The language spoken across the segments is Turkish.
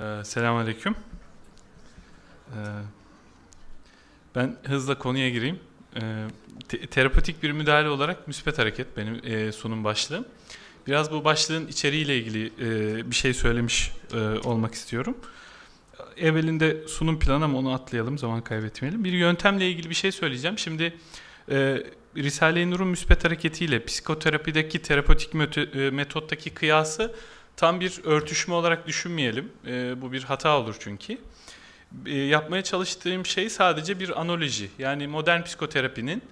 Ee, Selamünaleyküm. Ee, ben hızla konuya gireyim. Ee, te- terapotik bir müdahale olarak müspet hareket benim e, sunum başlığım. Biraz bu başlığın içeriğiyle ilgili e, bir şey söylemiş e, olmak istiyorum. Evvelinde sunum planı ama onu atlayalım, zaman kaybetmeyelim. Bir yöntemle ilgili bir şey söyleyeceğim. Şimdi e, Risale-i Nur'un müspet hareketiyle psikoterapideki terapötik e, metottaki kıyası tam bir örtüşme olarak düşünmeyelim. E, bu bir hata olur çünkü. E, yapmaya çalıştığım şey sadece bir analoji. Yani modern psikoterapinin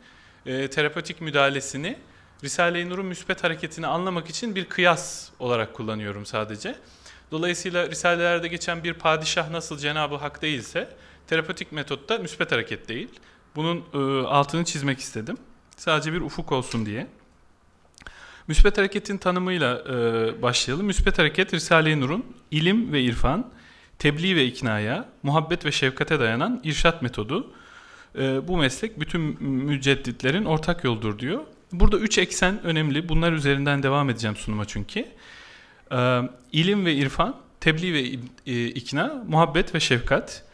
e, terapötik müdahalesini Risale-i Nur'un müspet hareketini anlamak için bir kıyas olarak kullanıyorum sadece. Dolayısıyla Risalelerde geçen bir padişah nasıl Cenab-ı Hak değilse terapötik metotta müspet hareket değil. Bunun e, altını çizmek istedim. Sadece bir ufuk olsun diye. Müspet hareketin tanımıyla e, başlayalım. Müspet hareket Risale-i Nur'un ilim ve irfan, tebliğ ve iknaya, muhabbet ve şefkate dayanan irşat metodu. E, bu meslek bütün mücedditlerin ortak yoldur diyor. Burada üç eksen önemli. Bunlar üzerinden devam edeceğim sunuma çünkü. E, ilim ve irfan, tebliğ ve e, ikna, muhabbet ve şefkat.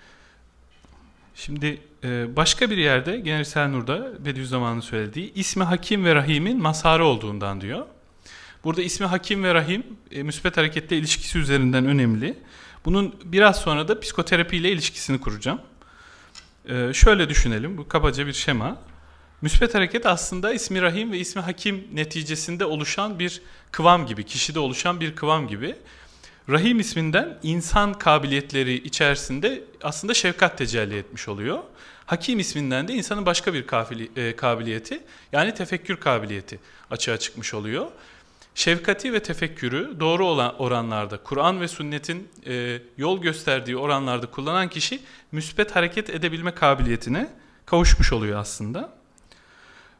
Şimdi e, başka bir yerde Genel Selnur'da Bediüzzaman'ın söylediği ismi Hakim ve Rahim'in masarı olduğundan diyor. Burada ismi Hakim ve Rahim e, müspet harekette ilişkisi üzerinden önemli. Bunun biraz sonra da psikoterapi ile ilişkisini kuracağım. E, şöyle düşünelim, bu kabaca bir şema. Müspet hareket aslında ismi Rahim ve ismi Hakim neticesinde oluşan bir kıvam gibi, kişide oluşan bir kıvam gibi. Rahim isminden insan kabiliyetleri içerisinde aslında şefkat tecelli etmiş oluyor. Hakim isminden de insanın başka bir e, kabiliyeti yani tefekkür kabiliyeti açığa çıkmış oluyor. Şefkati ve tefekkürü doğru olan oranlarda, Kur'an ve sünnetin e, yol gösterdiği oranlarda kullanan kişi müspet hareket edebilme kabiliyetine kavuşmuş oluyor aslında.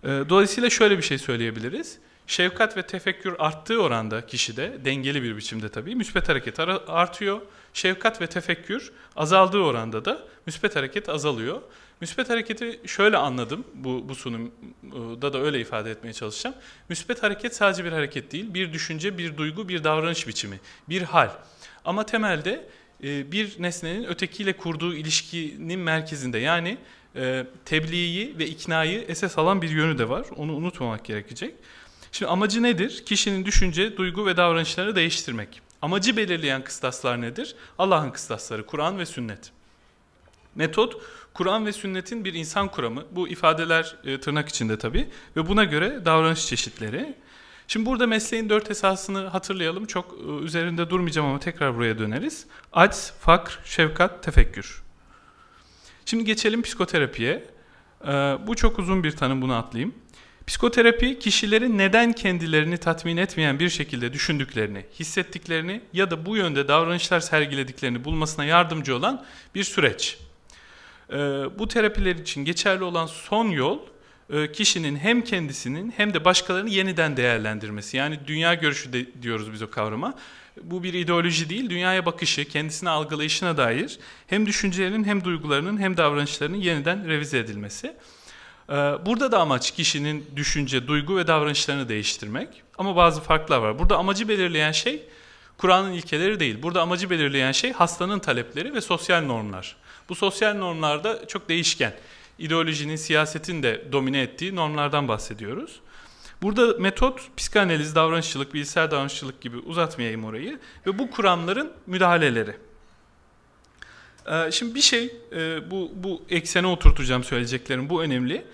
E, dolayısıyla şöyle bir şey söyleyebiliriz. Şefkat ve tefekkür arttığı oranda kişide, dengeli bir biçimde tabii, müspet hareket artıyor. Şefkat ve tefekkür azaldığı oranda da müspet hareket azalıyor. Müspet hareketi şöyle anladım, bu, bu sunumda da öyle ifade etmeye çalışacağım. Müspet hareket sadece bir hareket değil, bir düşünce, bir duygu, bir davranış biçimi, bir hal. Ama temelde e, bir nesnenin ötekiyle kurduğu ilişkinin merkezinde yani e, tebliği ve iknayı esas alan bir yönü de var. Onu unutmamak gerekecek. Şimdi amacı nedir? Kişinin düşünce, duygu ve davranışlarını değiştirmek. Amacı belirleyen kıstaslar nedir? Allah'ın kıstasları, Kur'an ve sünnet. Metot, Kur'an ve sünnetin bir insan kuramı. Bu ifadeler e, tırnak içinde tabii. Ve buna göre davranış çeşitleri. Şimdi burada mesleğin dört esasını hatırlayalım. Çok e, üzerinde durmayacağım ama tekrar buraya döneriz. Acz, fakr, şefkat, tefekkür. Şimdi geçelim psikoterapiye. E, bu çok uzun bir tanım, bunu atlayayım. Psikoterapi kişilerin neden kendilerini tatmin etmeyen bir şekilde düşündüklerini, hissettiklerini ya da bu yönde davranışlar sergilediklerini bulmasına yardımcı olan bir süreç. Ee, bu terapiler için geçerli olan son yol e, kişinin hem kendisinin hem de başkalarını yeniden değerlendirmesi. Yani dünya görüşü de, diyoruz biz o kavrama. Bu bir ideoloji değil, dünyaya bakışı, kendisini algılayışına dair hem düşüncelerinin hem duygularının hem davranışlarının yeniden revize edilmesi. Ee, burada da amaç kişinin düşünce, duygu ve davranışlarını değiştirmek. Ama bazı farklar var. Burada amacı belirleyen şey Kur'an'ın ilkeleri değil. Burada amacı belirleyen şey hastanın talepleri ve sosyal normlar. Bu sosyal normlar da çok değişken. İdeolojinin, siyasetin de domine ettiği normlardan bahsediyoruz. Burada metot psikanaliz, davranışçılık, bilgisayar davranışçılık gibi uzatmayayım orayı ve bu kuramların müdahaleleri. Ee, şimdi bir şey e, bu, bu eksene oturtacağım söyleyeceklerim bu önemli.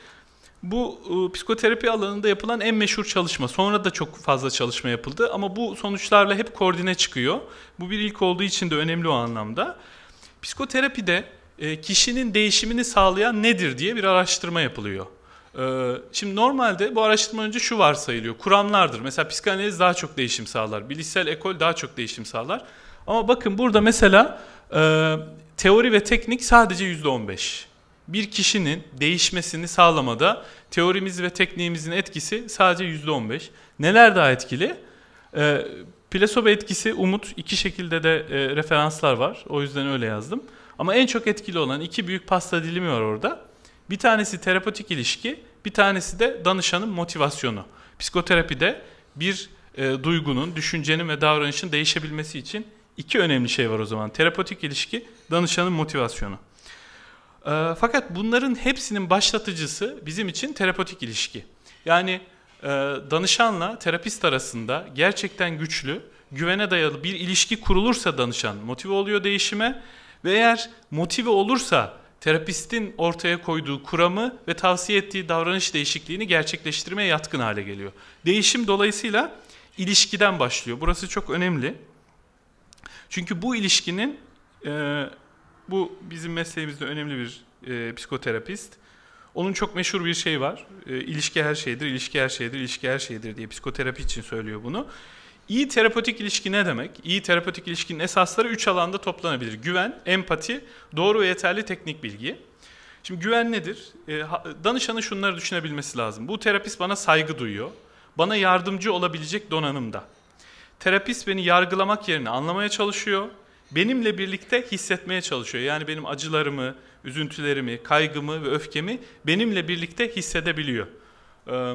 Bu e, psikoterapi alanında yapılan en meşhur çalışma. Sonra da çok fazla çalışma yapıldı ama bu sonuçlarla hep koordine çıkıyor. Bu bir ilk olduğu için de önemli o anlamda. Psikoterapide e, kişinin değişimini sağlayan nedir diye bir araştırma yapılıyor. Ee, şimdi normalde bu araştırma önce şu varsayılıyor. Kuramlardır. Mesela psikanaliz daha çok değişim sağlar. Bilişsel ekol daha çok değişim sağlar. Ama bakın burada mesela ee, teori ve teknik sadece %15. Bir kişinin değişmesini sağlamada teorimiz ve tekniğimizin etkisi sadece %15. Neler daha etkili? E, ee, Plasebo etkisi umut iki şekilde de e, referanslar var. O yüzden öyle yazdım. Ama en çok etkili olan iki büyük pasta dilimi var orada. Bir tanesi terapotik ilişki, bir tanesi de danışanın motivasyonu. Psikoterapide bir e, duygunun, düşüncenin ve davranışın değişebilmesi için İki önemli şey var o zaman. Terapötik ilişki, danışanın motivasyonu. E, fakat bunların hepsinin başlatıcısı bizim için terapötik ilişki. Yani e, danışanla terapist arasında gerçekten güçlü, güvene dayalı bir ilişki kurulursa danışan motive oluyor değişime ve eğer motive olursa terapistin ortaya koyduğu kuramı ve tavsiye ettiği davranış değişikliğini gerçekleştirmeye yatkın hale geliyor. Değişim dolayısıyla ilişkiden başlıyor. Burası çok önemli. Çünkü bu ilişkinin e, bu bizim mesleğimizde önemli bir e, psikoterapist. Onun çok meşhur bir şey var. E, ilişki her şeydir, ilişki her şeydir, ilişki her şeydir diye psikoterapi için söylüyor bunu. İyi terapötik ilişki ne demek? İyi terapötik ilişkinin esasları 3 alanda toplanabilir. Güven, empati, doğru ve yeterli teknik bilgi. Şimdi güven nedir? E, danışanın şunları düşünebilmesi lazım. Bu terapist bana saygı duyuyor. Bana yardımcı olabilecek donanımda terapist beni yargılamak yerine anlamaya çalışıyor. Benimle birlikte hissetmeye çalışıyor. Yani benim acılarımı, üzüntülerimi, kaygımı ve öfkemi benimle birlikte hissedebiliyor. Ee,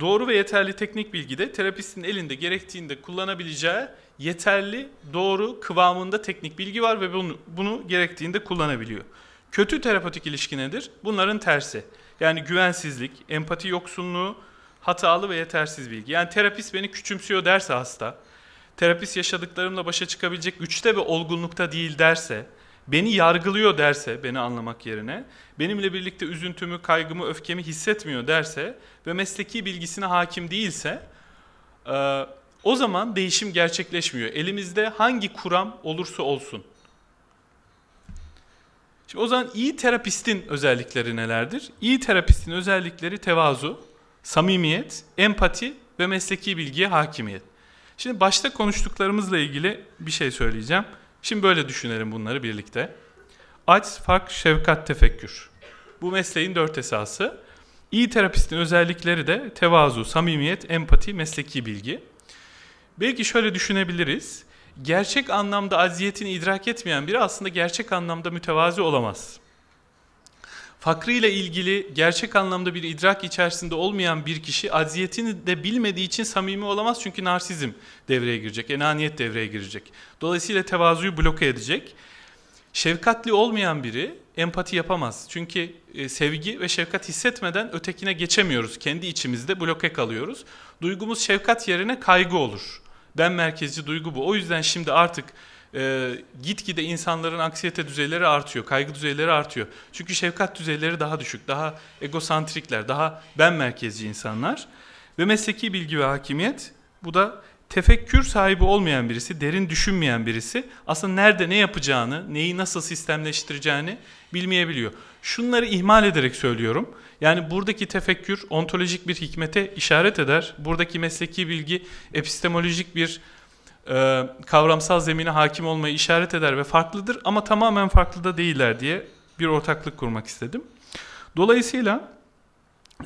doğru ve yeterli teknik bilgi de terapistin elinde gerektiğinde kullanabileceği yeterli, doğru, kıvamında teknik bilgi var ve bunu, bunu gerektiğinde kullanabiliyor. Kötü terapotik ilişki nedir? Bunların tersi. Yani güvensizlik, empati yoksunluğu, hatalı ve yetersiz bilgi. Yani terapist beni küçümsüyor derse hasta, terapist yaşadıklarımla başa çıkabilecek güçte ve olgunlukta değil derse, beni yargılıyor derse beni anlamak yerine, benimle birlikte üzüntümü, kaygımı, öfkemi hissetmiyor derse ve mesleki bilgisine hakim değilse e, o zaman değişim gerçekleşmiyor. Elimizde hangi kuram olursa olsun. Şimdi o zaman iyi terapistin özellikleri nelerdir? İyi terapistin özellikleri tevazu, samimiyet, empati ve mesleki bilgiye hakimiyet. Şimdi başta konuştuklarımızla ilgili bir şey söyleyeceğim. Şimdi böyle düşünelim bunları birlikte. Aç, fark, şefkat, tefekkür. Bu mesleğin dört esası. İyi terapistin özellikleri de tevazu, samimiyet, empati, mesleki bilgi. Belki şöyle düşünebiliriz. Gerçek anlamda aziyetini idrak etmeyen biri aslında gerçek anlamda mütevazi olamaz. Fakriyle ilgili gerçek anlamda bir idrak içerisinde olmayan bir kişi aziyetini de bilmediği için samimi olamaz çünkü narsizm devreye girecek, enaniyet devreye girecek. Dolayısıyla tevazuyu bloke edecek. Şefkatli olmayan biri empati yapamaz. Çünkü e, sevgi ve şefkat hissetmeden ötekine geçemiyoruz. Kendi içimizde bloke kalıyoruz. Duygumuz şefkat yerine kaygı olur. Ben merkezci duygu bu. O yüzden şimdi artık e, gitgide insanların aksiyete düzeyleri artıyor, kaygı düzeyleri artıyor. Çünkü şefkat düzeyleri daha düşük, daha egosantrikler, daha ben merkezci insanlar. Ve mesleki bilgi ve hakimiyet bu da tefekkür sahibi olmayan birisi, derin düşünmeyen birisi aslında nerede ne yapacağını, neyi nasıl sistemleştireceğini bilmeyebiliyor. Şunları ihmal ederek söylüyorum. Yani buradaki tefekkür ontolojik bir hikmete işaret eder. Buradaki mesleki bilgi epistemolojik bir e, kavramsal zemine hakim olmayı işaret eder ve farklıdır ama tamamen farklı da değiller diye bir ortaklık kurmak istedim. Dolayısıyla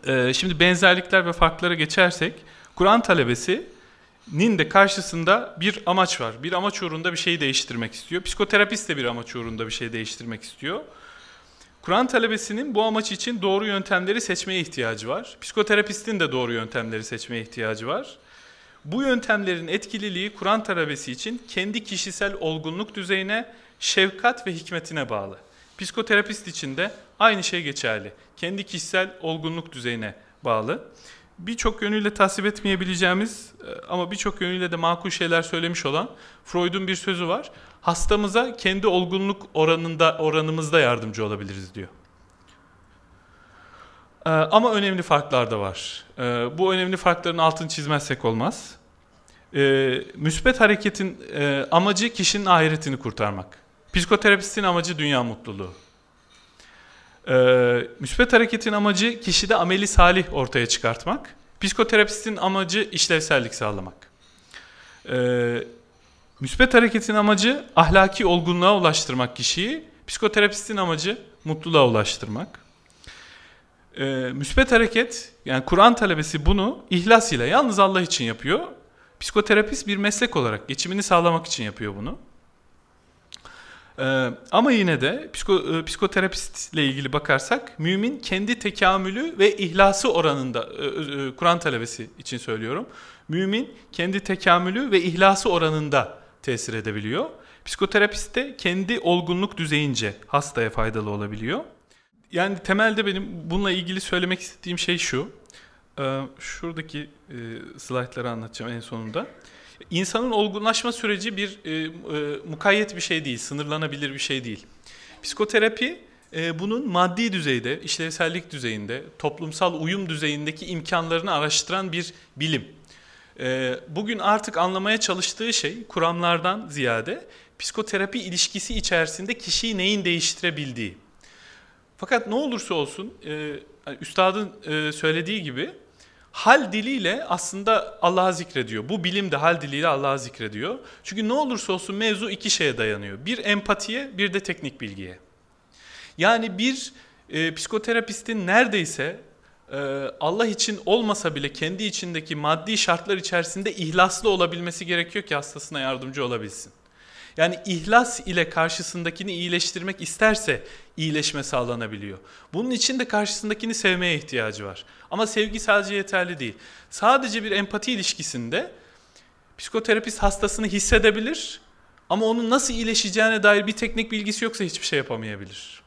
e, şimdi benzerlikler ve farklara geçersek Kur'an talebesi nin de karşısında bir amaç var. Bir amaç uğrunda bir şeyi değiştirmek istiyor. Psikoterapist de bir amaç uğrunda bir şey değiştirmek istiyor. Kur'an talebesinin bu amaç için doğru yöntemleri seçmeye ihtiyacı var. Psikoterapistin de doğru yöntemleri seçmeye ihtiyacı var. Bu yöntemlerin etkililiği Kur'an talebesi için kendi kişisel olgunluk düzeyine, şefkat ve hikmetine bağlı. Psikoterapist için de aynı şey geçerli. Kendi kişisel olgunluk düzeyine bağlı. Birçok yönüyle tasvip etmeyebileceğimiz e, ama birçok yönüyle de makul şeyler söylemiş olan Freud'un bir sözü var. Hastamıza kendi olgunluk oranında oranımızda yardımcı olabiliriz diyor. Ee, ama önemli farklar da var. Ee, bu önemli farkların altını çizmezsek olmaz. Ee, müspet hareketin e, amacı kişinin ahiretini kurtarmak. Psikoterapistin amacı dünya mutluluğu. Ee, müspet hareketin amacı kişide ameli salih ortaya çıkartmak. Psikoterapistin amacı işlevsellik sağlamak. Ee, müspet hareketin amacı ahlaki olgunluğa ulaştırmak kişiyi. Psikoterapistin amacı mutluluğa ulaştırmak e, ee, müspet hareket yani Kur'an talebesi bunu ihlas ile yalnız Allah için yapıyor. Psikoterapist bir meslek olarak geçimini sağlamak için yapıyor bunu. E, ama yine de psiko, e, psikoterapistle ilgili bakarsak mümin kendi tekamülü ve ihlası oranında e, e, e, Kur'an talebesi için söylüyorum. Mümin kendi tekamülü ve ihlası oranında tesir edebiliyor. Psikoterapist de kendi olgunluk düzeyince hastaya faydalı olabiliyor yani temelde benim bununla ilgili söylemek istediğim şey şu. Ee, şuradaki e, slaytları anlatacağım en sonunda. İnsanın olgunlaşma süreci bir e, e, mukayyet bir şey değil, sınırlanabilir bir şey değil. Psikoterapi bunun maddi düzeyde, işlevsellik düzeyinde, toplumsal uyum düzeyindeki imkanlarını araştıran bir bilim. Bugün artık anlamaya çalıştığı şey kuramlardan ziyade psikoterapi ilişkisi içerisinde kişiyi neyin değiştirebildiği. Fakat ne olursa olsun e, üstadın e, söylediği gibi hal diliyle aslında Allah'a zikrediyor. Bu bilim de hal diliyle Allah'a zikrediyor. Çünkü ne olursa olsun mevzu iki şeye dayanıyor. Bir empatiye bir de teknik bilgiye. Yani bir e, psikoterapistin neredeyse e, Allah için olmasa bile kendi içindeki maddi şartlar içerisinde ihlaslı olabilmesi gerekiyor ki hastasına yardımcı olabilsin. Yani ihlas ile karşısındakini iyileştirmek isterse iyileşme sağlanabiliyor. Bunun için de karşısındakini sevmeye ihtiyacı var. Ama sevgi sadece yeterli değil. Sadece bir empati ilişkisinde psikoterapist hastasını hissedebilir ama onun nasıl iyileşeceğine dair bir teknik bilgisi yoksa hiçbir şey yapamayabilir.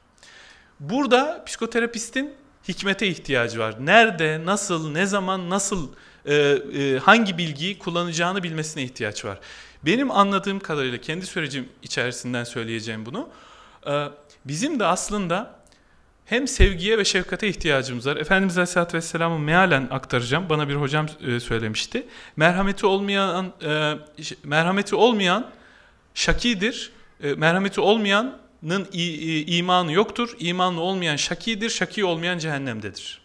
Burada psikoterapistin hikmete ihtiyacı var. Nerede, nasıl, ne zaman, nasıl, e, e, hangi bilgiyi kullanacağını bilmesine ihtiyaç var. Benim anladığım kadarıyla kendi sürecim içerisinden söyleyeceğim bunu. E, bizim de aslında hem sevgiye ve şefkate ihtiyacımız var. Efendimiz Aleyhisselatü Vesselam'ı mealen aktaracağım. Bana bir hocam e, söylemişti. Merhameti olmayan e, merhameti olmayan şakidir. Merhameti olmayanın imanı yoktur. İmanlı olmayan şakidir. Şaki olmayan cehennemdedir.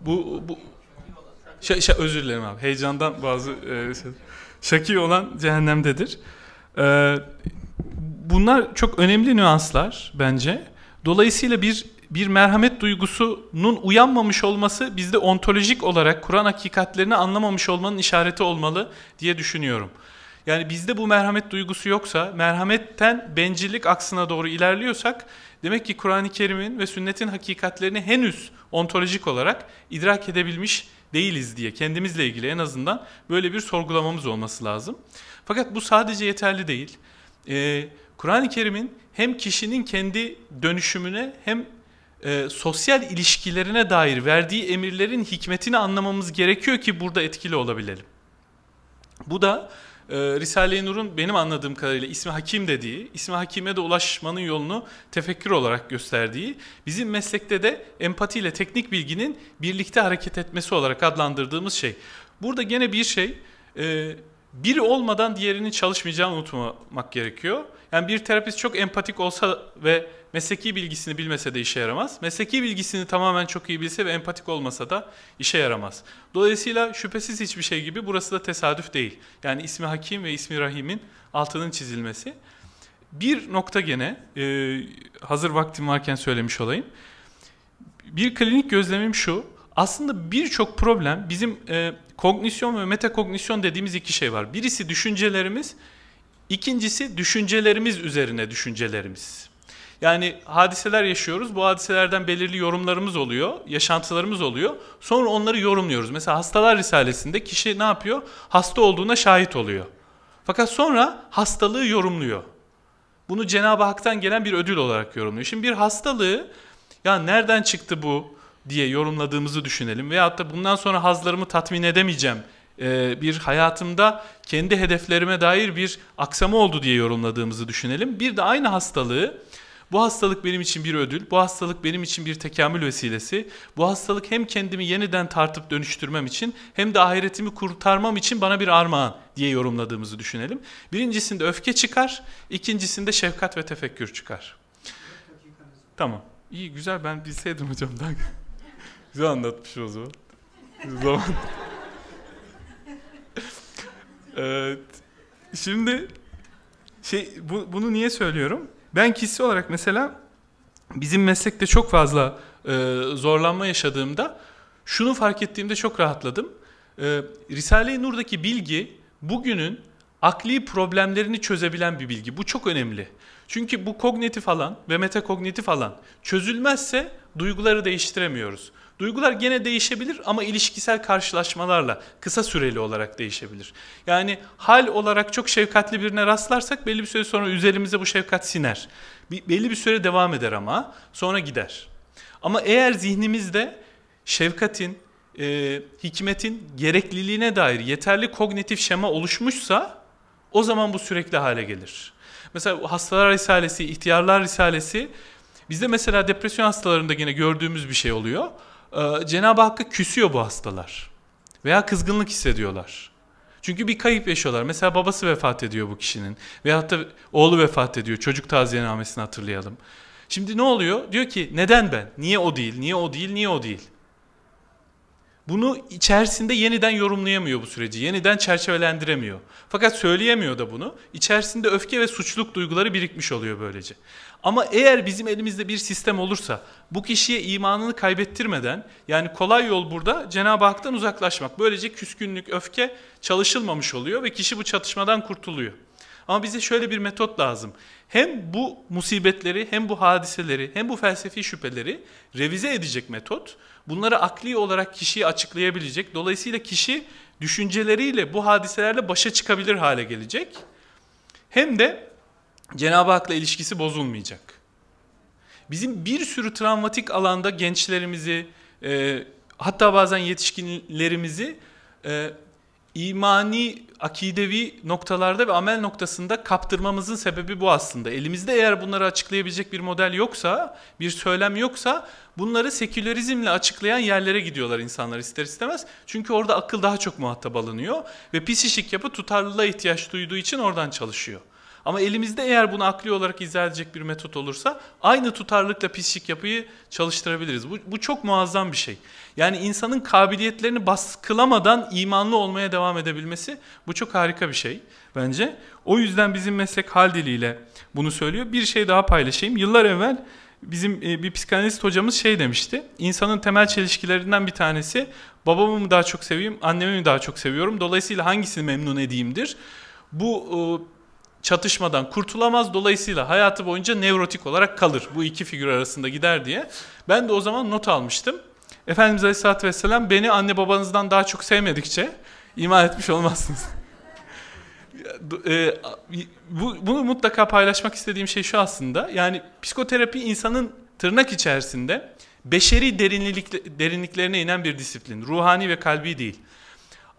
Bu, bu şey, şey, özür dilerim abi. Heyecandan bazı e, şey, şaki olan cehennemdedir. E, bunlar çok önemli nüanslar bence. Dolayısıyla bir bir merhamet duygusunun uyanmamış olması bizde ontolojik olarak Kur'an hakikatlerini anlamamış olmanın işareti olmalı diye düşünüyorum. Yani bizde bu merhamet duygusu yoksa, merhametten bencillik aksına doğru ilerliyorsak demek ki Kur'an-ı Kerim'in ve sünnetin hakikatlerini henüz ontolojik olarak idrak edebilmiş değiliz diye kendimizle ilgili en azından böyle bir sorgulamamız olması lazım. Fakat bu sadece yeterli değil. Ee, Kur'an-ı Kerim'in hem kişinin kendi dönüşümüne hem e, sosyal ilişkilerine dair verdiği emirlerin hikmetini anlamamız gerekiyor ki burada etkili olabilelim. Bu da ee, Risale-i Nur'un benim anladığım kadarıyla ismi hakim dediği, ismi hakime de ulaşmanın yolunu tefekkür olarak gösterdiği, bizim meslekte de empati ile teknik bilginin birlikte hareket etmesi olarak adlandırdığımız şey. Burada gene bir şey, e, biri olmadan diğerinin çalışmayacağını unutmamak gerekiyor. Yani bir terapist çok empatik olsa ve mesleki bilgisini bilmese de işe yaramaz. Mesleki bilgisini tamamen çok iyi bilse ve empatik olmasa da işe yaramaz. Dolayısıyla şüphesiz hiçbir şey gibi burası da tesadüf değil. Yani ismi Hakim ve ismi Rahim'in altının çizilmesi. Bir nokta gene e, hazır vaktim varken söylemiş olayım. Bir klinik gözlemim şu. Aslında birçok problem bizim e, kognisyon ve metakognisyon dediğimiz iki şey var. Birisi düşüncelerimiz, ikincisi düşüncelerimiz üzerine düşüncelerimiz. Yani hadiseler yaşıyoruz. Bu hadiselerden belirli yorumlarımız oluyor, yaşantılarımız oluyor. Sonra onları yorumluyoruz. Mesela hastalar risalesinde kişi ne yapıyor? Hasta olduğuna şahit oluyor. Fakat sonra hastalığı yorumluyor. Bunu Cenab-ı Hak'tan gelen bir ödül olarak yorumluyor. Şimdi bir hastalığı ya nereden çıktı bu diye yorumladığımızı düşünelim. Veyahut da bundan sonra hazlarımı tatmin edemeyeceğim bir hayatımda kendi hedeflerime dair bir aksama oldu diye yorumladığımızı düşünelim. Bir de aynı hastalığı bu hastalık benim için bir ödül, bu hastalık benim için bir tekamül vesilesi. Bu hastalık hem kendimi yeniden tartıp dönüştürmem için hem de ahiretimi kurtarmam için bana bir armağan diye yorumladığımızı düşünelim. Birincisinde öfke çıkar, ikincisinde şefkat ve tefekkür çıkar. Tamam. İyi güzel ben bilseydim hocam. Ben... güzel anlatmış o zaman. O zaman. evet. Şimdi şey bu, bunu niye söylüyorum? ben kişisel olarak mesela bizim meslekte çok fazla e, zorlanma yaşadığımda şunu fark ettiğimde çok rahatladım. E, Risale-i Nur'daki bilgi bugünün akli problemlerini çözebilen bir bilgi. Bu çok önemli. Çünkü bu kognitif alan ve metakognitif alan çözülmezse duyguları değiştiremiyoruz. Duygular gene değişebilir ama ilişkisel karşılaşmalarla kısa süreli olarak değişebilir. Yani hal olarak çok şefkatli birine rastlarsak belli bir süre sonra üzerimize bu şefkat siner. Belli bir süre devam eder ama sonra gider. Ama eğer zihnimizde şefkatin, e, hikmetin gerekliliğine dair yeterli kognitif şema oluşmuşsa o zaman bu sürekli hale gelir. Mesela hastalar risalesi, ihtiyarlar risalesi bizde mesela depresyon hastalarında yine gördüğümüz bir şey oluyor. Ee, Cenab-ı Hakk'a küsüyor bu hastalar. Veya kızgınlık hissediyorlar. Çünkü bir kayıp yaşıyorlar. Mesela babası vefat ediyor bu kişinin. Veyahut da oğlu vefat ediyor. Çocuk taziyenamesini hatırlayalım. Şimdi ne oluyor? Diyor ki neden ben? Niye o değil? Niye o değil? Niye o değil? bunu içerisinde yeniden yorumlayamıyor bu süreci. Yeniden çerçevelendiremiyor. Fakat söyleyemiyor da bunu. İçerisinde öfke ve suçluk duyguları birikmiş oluyor böylece. Ama eğer bizim elimizde bir sistem olursa bu kişiye imanını kaybettirmeden yani kolay yol burada Cenab-ı Hak'tan uzaklaşmak. Böylece küskünlük, öfke çalışılmamış oluyor ve kişi bu çatışmadan kurtuluyor. Ama bize şöyle bir metot lazım. Hem bu musibetleri, hem bu hadiseleri, hem bu felsefi şüpheleri revize edecek metot. Bunları akli olarak kişiyi açıklayabilecek. Dolayısıyla kişi düşünceleriyle bu hadiselerle başa çıkabilir hale gelecek. Hem de Cenab-ı Hak'la ilişkisi bozulmayacak. Bizim bir sürü travmatik alanda gençlerimizi, e, hatta bazen yetişkinlerimizi e, imani akidevi noktalarda ve amel noktasında kaptırmamızın sebebi bu aslında. Elimizde eğer bunları açıklayabilecek bir model yoksa, bir söylem yoksa bunları sekülerizmle açıklayan yerlere gidiyorlar insanlar ister istemez. Çünkü orada akıl daha çok muhatap alınıyor ve pis yapı tutarlılığa ihtiyaç duyduğu için oradan çalışıyor. Ama elimizde eğer bunu akli olarak izah edecek bir metot olursa aynı tutarlılıkla pislik yapıyı çalıştırabiliriz. Bu, bu çok muazzam bir şey. Yani insanın kabiliyetlerini baskılamadan imanlı olmaya devam edebilmesi bu çok harika bir şey bence. O yüzden bizim meslek hal diliyle bunu söylüyor. Bir şey daha paylaşayım. Yıllar evvel bizim e, bir psikanalist hocamız şey demişti. İnsanın temel çelişkilerinden bir tanesi babamı mı daha çok seveyim, annemi mi daha çok seviyorum? Dolayısıyla hangisini memnun edeyimdir? Bu çatışmadan kurtulamaz. Dolayısıyla hayatı boyunca nevrotik olarak kalır. Bu iki figür arasında gider diye. Ben de o zaman not almıştım. Efendimiz Aleyhisselatü Vesselam beni anne babanızdan daha çok sevmedikçe iman etmiş olmazsınız. E, bu, bunu mutlaka paylaşmak istediğim şey şu aslında. Yani psikoterapi insanın tırnak içerisinde beşeri derinlik, derinliklerine inen bir disiplin. Ruhani ve kalbi değil.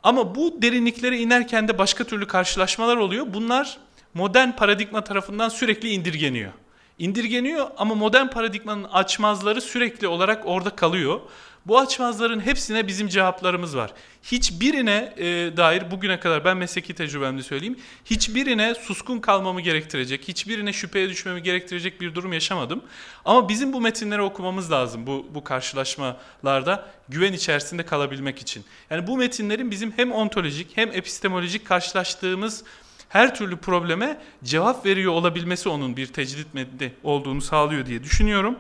Ama bu derinliklere inerken de başka türlü karşılaşmalar oluyor. Bunlar modern paradigma tarafından sürekli indirgeniyor. İndirgeniyor ama modern paradigmanın açmazları sürekli olarak orada kalıyor. Bu açmazların hepsine bizim cevaplarımız var. Hiçbirine e, dair bugüne kadar ben mesleki tecrübemde söyleyeyim. Hiçbirine suskun kalmamı gerektirecek, hiçbirine şüpheye düşmemi gerektirecek bir durum yaşamadım. Ama bizim bu metinleri okumamız lazım bu, bu karşılaşmalarda güven içerisinde kalabilmek için. Yani bu metinlerin bizim hem ontolojik hem epistemolojik karşılaştığımız her türlü probleme cevap veriyor olabilmesi onun bir tecrit metni olduğunu sağlıyor diye düşünüyorum.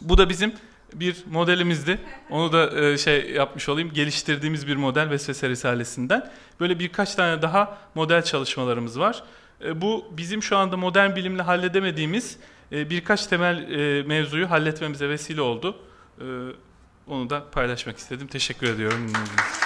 Bu da bizim bir modelimizdi. Onu da e, şey yapmış olayım. Geliştirdiğimiz bir model Vesvese Risalesi'nden. Böyle birkaç tane daha model çalışmalarımız var. E, bu bizim şu anda modern bilimle halledemediğimiz e, birkaç temel e, mevzuyu halletmemize vesile oldu. E, onu da paylaşmak istedim. Teşekkür ediyorum.